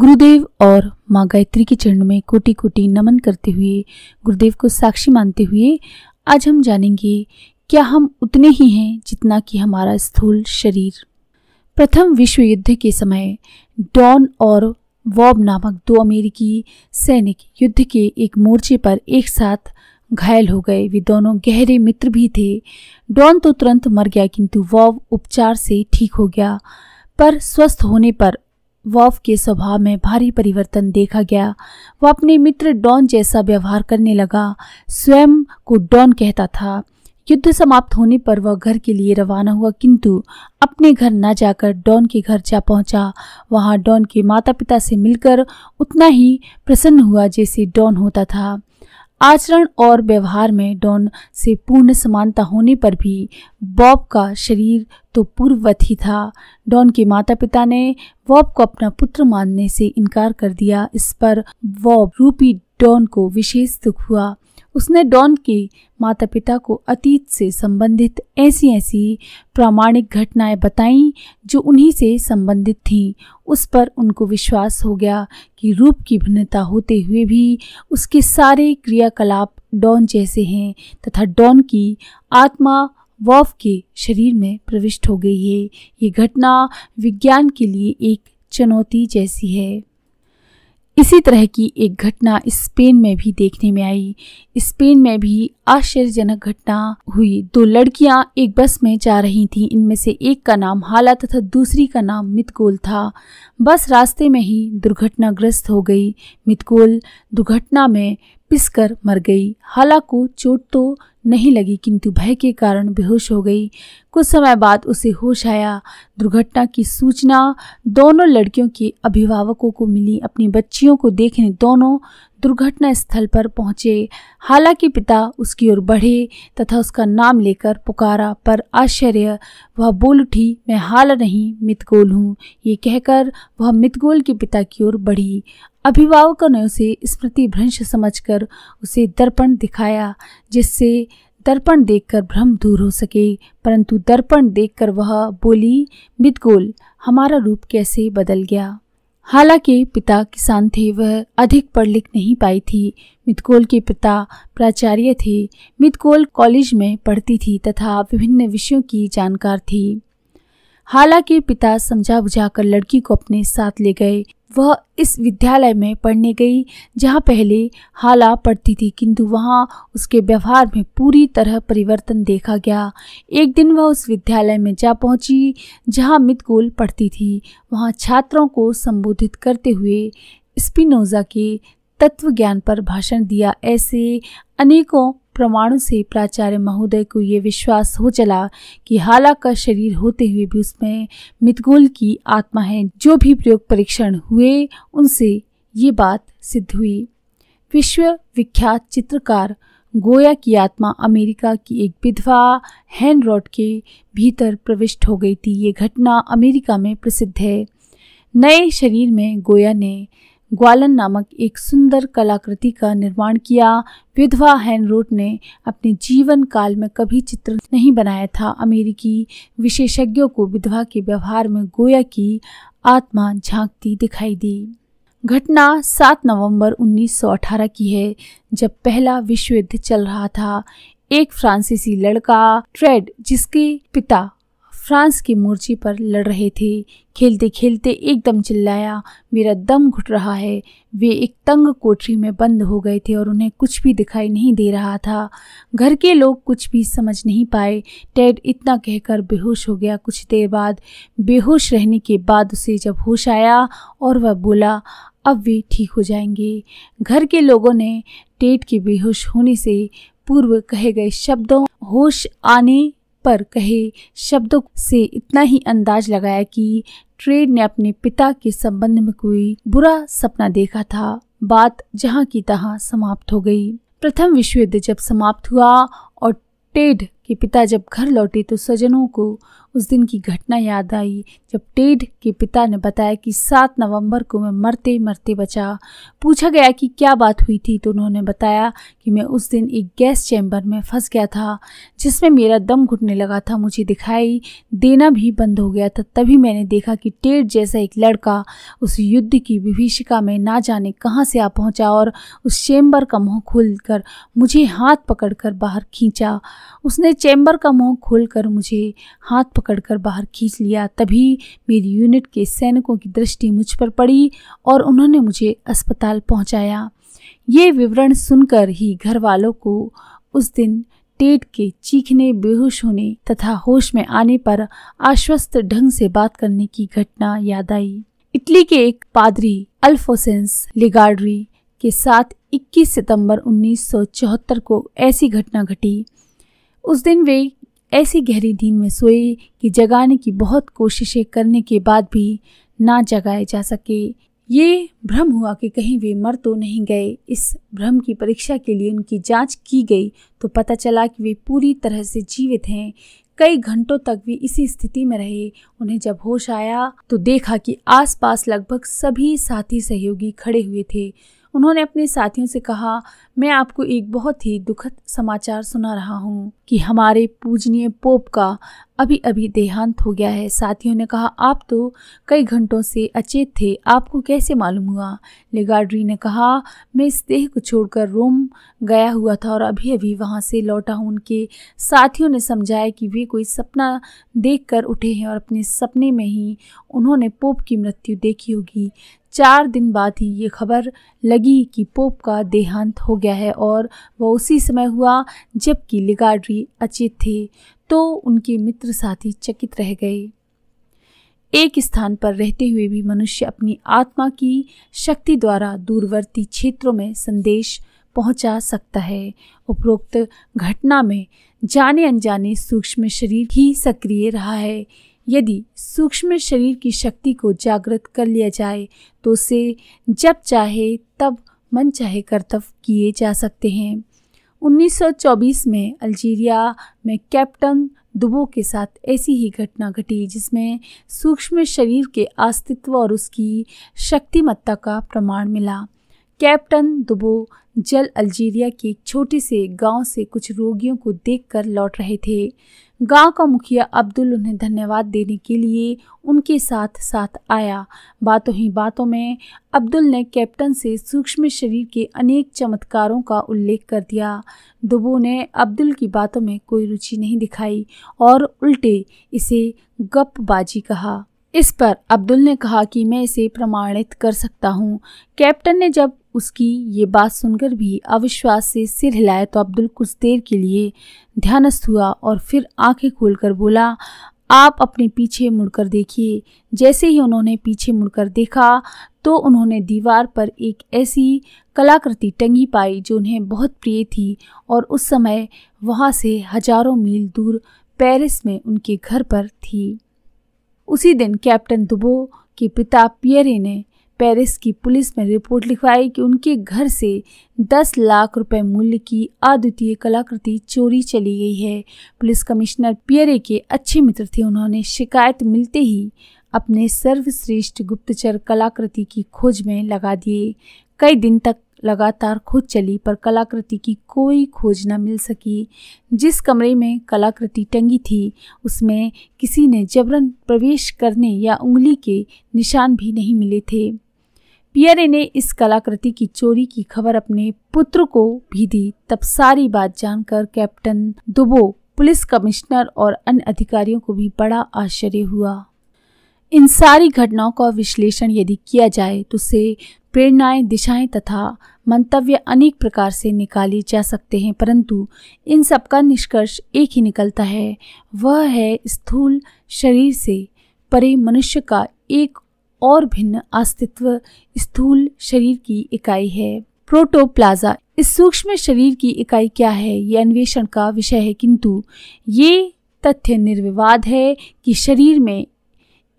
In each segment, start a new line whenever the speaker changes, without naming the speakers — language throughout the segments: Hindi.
गुरुदेव और माँ गायत्री के चरण में कोटि कोटि नमन करते हुए गुरुदेव को साक्षी मानते हुए आज हम जानेंगे क्या हम उतने ही हैं जितना कि हमारा स्थूल शरीर प्रथम विश्व युद्ध के समय डॉन और वॉब नामक दो अमेरिकी सैनिक युद्ध के एक मोर्चे पर एक साथ घायल हो गए वे दोनों गहरे मित्र भी थे डॉन तो तुरंत मर गया किंतु वॉब उपचार से ठीक हो गया पर स्वस्थ होने पर वॉफ के स्वभाव में भारी परिवर्तन देखा गया वह अपने मित्र डॉन जैसा व्यवहार करने लगा स्वयं को डॉन कहता था युद्ध समाप्त होने पर वह घर के लिए रवाना हुआ किंतु अपने घर न जाकर डॉन के घर जा पहुंचा वहां डॉन के माता पिता से मिलकर उतना ही प्रसन्न हुआ जैसे डॉन होता था आचरण और व्यवहार में डॉन से पूर्ण समानता होने पर भी बॉब का शरीर तो पूर्ववत ही था डॉन के माता पिता ने बॉब को अपना पुत्र मानने से इनकार कर दिया इस पर बॉब रूपी डॉन को विशेष दुख हुआ उसने डॉन के माता पिता को अतीत से संबंधित ऐसी ऐसी प्रामाणिक घटनाएं बताईं जो उन्हीं से संबंधित थीं उस पर उनको विश्वास हो गया कि रूप की भिन्नता होते हुए भी उसके सारे क्रियाकलाप डॉन जैसे हैं तथा डॉन की आत्मा वॉफ के शरीर में प्रविष्ट हो गई है ये घटना विज्ञान के लिए एक चुनौती जैसी है इसी तरह की एक घटना स्पेन में भी देखने में आई स्पेन में भी आश्चर्यजनक घटना हुई दो लड़कियां एक बस में जा रही थीं इनमें से एक का नाम हाला तथा दूसरी का नाम मितकोल था बस रास्ते में ही दुर्घटनाग्रस्त हो गई मितकोल दुर्घटना में पिसकर मर गई हालांकि चोट तो नहीं लगी किंतु भय के कारण बेहोश हो गई कुछ समय बाद उसे होश आया दुर्घटना की सूचना दोनों लड़कियों के अभिभावकों को मिली अपनी बच्चियों को देखने दोनों दुर्घटना स्थल पर पहुंचे हालांकि पिता उसकी ओर बढ़े तथा उसका नाम लेकर पुकारा पर आश्चर्य वह बोल उठी मैं हाल नहीं मितगोल हूँ ये कहकर वह मितगोल के पिता की ओर बढ़ी अभिभावकों ने उसे स्मृति भ्रंश समझकर उसे दर्पण दिखाया जिससे दर्पण देखकर भ्रम दूर हो सके परंतु दर्पण देखकर वह बोली मितगोल हमारा रूप कैसे बदल गया हालांकि पिता किसान थे वह अधिक पढ़ लिख नहीं पाई थी मितकोल के पिता प्राचार्य थे मितकोल कॉलेज में पढ़ती थी तथा विभिन्न विषयों की जानकार थी हालांकि पिता समझा बुझा कर लड़की को अपने साथ ले गए वह इस विद्यालय में पढ़ने गई जहाँ पहले हाला पढ़ती थी किंतु वहाँ उसके व्यवहार में पूरी तरह परिवर्तन देखा गया एक दिन वह उस विद्यालय में जा पहुँची जहाँ मितगोल पढ़ती थी वहाँ छात्रों को संबोधित करते हुए स्पिनोजा के तत्व ज्ञान पर भाषण दिया ऐसे अनेकों प्रमाणों से प्राचार्य महोदय को ये विश्वास हो चला कि हाला का शरीर होते हुए भी उसमें मितगोल की आत्मा है जो भी प्रयोग परीक्षण हुए उनसे ये बात सिद्ध हुई विश्व विख्यात चित्रकार गोया की आत्मा अमेरिका की एक विधवा हैंडरॉड के भीतर प्रविष्ट हो गई थी ये घटना अमेरिका में प्रसिद्ध है नए शरीर में गोया ने ग्वालन नामक एक सुंदर कलाकृति का निर्माण किया विधवा हैनरोट ने अपने जीवन काल में कभी चित्र नहीं बनाया था अमेरिकी विशेषज्ञों को विधवा के व्यवहार में गोया की आत्मा झांकती दिखाई दी घटना 7 नवंबर 1918 की है जब पहला विश्व युद्ध चल रहा था एक फ्रांसीसी लड़का ट्रेड जिसके पिता फ्रांस की मूर्ची पर लड़ रहे थे खेलते खेलते एकदम चिल्लाया मेरा दम घुट रहा है वे एक तंग कोठरी में बंद हो गए थे और उन्हें कुछ भी दिखाई नहीं दे रहा था घर के लोग कुछ भी समझ नहीं पाए टेड इतना कहकर बेहोश हो गया कुछ देर बाद बेहोश रहने के बाद उसे जब होश आया और वह बोला अब वे ठीक हो जाएंगे घर के लोगों ने टेड के बेहोश होने से पूर्व कहे गए शब्दों होश आने पर कहे शब्दों से इतना ही अंदाज लगाया कि ट्रेड ने अपने पिता के संबंध में कोई बुरा सपना देखा था बात जहाँ की तहाँ समाप्त हो गई प्रथम विश्व युद्ध जब समाप्त हुआ और टेड के पिता जब घर लौटे तो सजनों को उस दिन की घटना याद आई जब टेड के पिता ने बताया कि सात नवंबर को मैं मरते मरते बचा पूछा गया कि क्या बात हुई थी तो उन्होंने बताया कि मैं उस दिन एक गैस चैम्बर में फंस गया था जिसमें मेरा दम घुटने लगा था मुझे दिखाई देना भी बंद हो गया था तभी मैंने देखा कि टेड जैसा एक लड़का उस युद्ध की विभीषिका में ना जाने कहाँ से आ पहुँचा और उस चैम्बर का मुँह खोल कर मुझे हाथ पकड़कर बाहर खींचा उसने चैम्बर का मुँह खोल कर मुझे हाथ पकड़कर बाहर खींच लिया तभी मेरी यूनिट के सैनिकों की दृष्टि मुझ पर पड़ी और उन्होंने मुझे अस्पताल पहुंचाया। ये विवरण सुनकर ही घर वालों को उस दिन टेट के चीखने बेहोश होने तथा होश में आने पर आश्वस्त ढंग से बात करने की घटना याद आई इटली के एक पादरी अल्फोसेंस लिगार्डरी के साथ 21 सितंबर 1974 को ऐसी घटना घटी उस दिन वे ऐसी गहरी नींद में सोए कि जगाने की बहुत कोशिशें करने के बाद भी ना जगाए जा सके ये भ्रम हुआ कि कहीं वे मर तो नहीं गए इस भ्रम की परीक्षा के लिए उनकी जांच की गई तो पता चला कि वे पूरी तरह से जीवित हैं कई घंटों तक वे इसी स्थिति में रहे उन्हें जब होश आया तो देखा कि आसपास लगभग सभी साथी सहयोगी खड़े हुए थे उन्होंने अपने साथियों से कहा मैं आपको एक बहुत ही दुखद समाचार सुना रहा हूँ कि हमारे पूजनीय पोप का अभी अभी देहांत हो गया है साथियों ने कहा आप तो कई घंटों से अचेत थे आपको कैसे मालूम हुआ लेगाड्री ने कहा मैं इस देह को छोड़कर रोम गया हुआ था और अभी अभी वहाँ से लौटा हूँ उनके साथियों ने समझाया कि वे कोई सपना देखकर उठे हैं और अपने सपने में ही उन्होंने पोप की मृत्यु देखी होगी चार दिन बाद ही ये खबर लगी कि पोप का देहांत हो गया है और वह उसी समय हुआ जबकि लिगाड्री अचेत थे तो उनके मित्र साथी चकित रह गए एक स्थान पर रहते हुए भी मनुष्य अपनी आत्मा की शक्ति द्वारा दूरवर्ती क्षेत्रों में संदेश पहुंचा सकता है उपरोक्त घटना में जाने अनजाने सूक्ष्म शरीर ही सक्रिय रहा है यदि सूक्ष्म शरीर की शक्ति को जागृत कर लिया जाए तो उसे जब चाहे तब मन चाहे कर्तव्य किए जा सकते हैं 1924 में अल्जीरिया में कैप्टन दुबो के साथ ऐसी ही घटना घटी जिसमें सूक्ष्म शरीर के अस्तित्व और उसकी शक्तिमत्ता का प्रमाण मिला कैप्टन दुबो जल अल्जीरिया के एक छोटे से गांव से कुछ रोगियों को देखकर लौट रहे थे गांव का मुखिया अब्दुल उन्हें धन्यवाद देने के लिए उनके साथ साथ आया बातों ही बातों में अब्दुल ने कैप्टन से सूक्ष्म शरीर के अनेक चमत्कारों का उल्लेख कर दिया दुबो ने अब्दुल की बातों में कोई रुचि नहीं दिखाई और उल्टे इसे गपबाजी कहा इस पर अब्दुल ने कहा कि मैं इसे प्रमाणित कर सकता हूँ कैप्टन ने जब उसकी ये बात सुनकर भी अविश्वास से सिर हिलाए तो अब्दुल कुछ देर के लिए ध्यानस्थ हुआ और फिर आंखें खोलकर बोला आप अपने पीछे मुड़कर देखिए जैसे ही उन्होंने पीछे मुड़कर देखा तो उन्होंने दीवार पर एक ऐसी कलाकृति टंगी पाई जो उन्हें बहुत प्रिय थी और उस समय वहाँ से हजारों मील दूर पेरिस में उनके घर पर थी उसी दिन कैप्टन दुबो के पिता पियरे ने पेरिस की पुलिस में रिपोर्ट लिखवाई कि उनके घर से 10 लाख रुपए मूल्य की अद्वितीय कलाकृति चोरी चली गई है पुलिस कमिश्नर पियरे के अच्छे मित्र थे उन्होंने शिकायत मिलते ही अपने सर्वश्रेष्ठ गुप्तचर कलाकृति की खोज में लगा दिए कई दिन तक लगातार खोज चली पर कलाकृति की कोई खोज न मिल सकी जिस कमरे में कलाकृति टंगी थी उसमें किसी ने जबरन प्रवेश करने या उंगली के निशान भी नहीं मिले थे पियरे ने इस कलाकृति की चोरी की खबर अपने पुत्र को भी दी तब सारी बात जानकर कैप्टन दुबो पुलिस कमिश्नर और अन्य अधिकारियों को भी बड़ा आश्चर्य हुआ इन सारी घटनाओं का विश्लेषण यदि किया जाए तो से प्रेरणाएं दिशाएं तथा मंतव्य अनेक प्रकार से निकाले जा सकते हैं परंतु इन सब का निष्कर्ष एक ही निकलता है वह है स्थूल शरीर से परे मनुष्य का एक और भिन्न अस्तित्व स्थूल शरीर की इकाई है प्रोटोप्लाजा इस सूक्ष्म शरीर की इकाई क्या है ये अन्वेषण का विषय है किंतु ये तथ्य निर्विवाद है कि शरीर में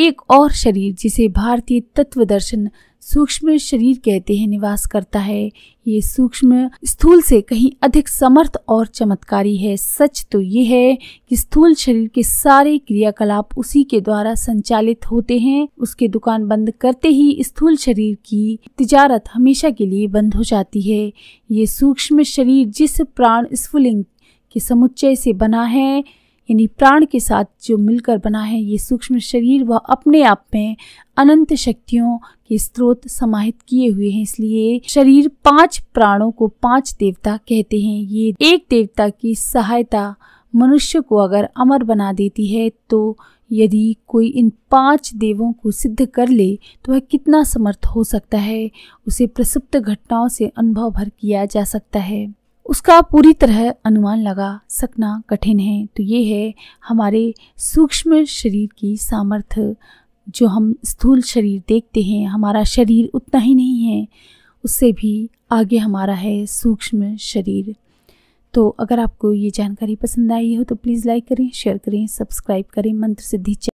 एक और शरीर जिसे भारतीय तत्व दर्शन सूक्ष्म शरीर कहते हैं निवास करता है ये सूक्ष्म स्थूल से कहीं अधिक समर्थ और चमत्कारी है सच तो ये है कि स्थूल शरीर के सारे क्रियाकलाप उसी के द्वारा संचालित होते हैं उसके दुकान बंद करते ही स्थूल शरीर की तिजारत हमेशा के लिए बंद हो जाती है ये सूक्ष्म शरीर जिस प्राण स्फुलिंग के समुच्चय से बना है यानी प्राण के साथ जो मिलकर बना है ये सूक्ष्म शरीर वह अपने आप में अनंत शक्तियों के स्रोत समाहित किए हुए हैं इसलिए शरीर पांच प्राणों को पांच देवता कहते हैं ये एक देवता की सहायता मनुष्य को अगर अमर बना देती है तो यदि कोई इन पांच देवों को सिद्ध कर ले तो वह कितना समर्थ हो सकता है उसे प्रसुप्त घटनाओं से अनुभव भर किया जा सकता है उसका पूरी तरह अनुमान लगा सकना कठिन है तो ये है हमारे सूक्ष्म शरीर की सामर्थ्य जो हम स्थूल शरीर देखते हैं हमारा शरीर उतना ही नहीं है उससे भी आगे हमारा है सूक्ष्म शरीर तो अगर आपको ये जानकारी पसंद आई हो तो प्लीज़ लाइक करें शेयर करें सब्सक्राइब करें मंत्र सिद्धि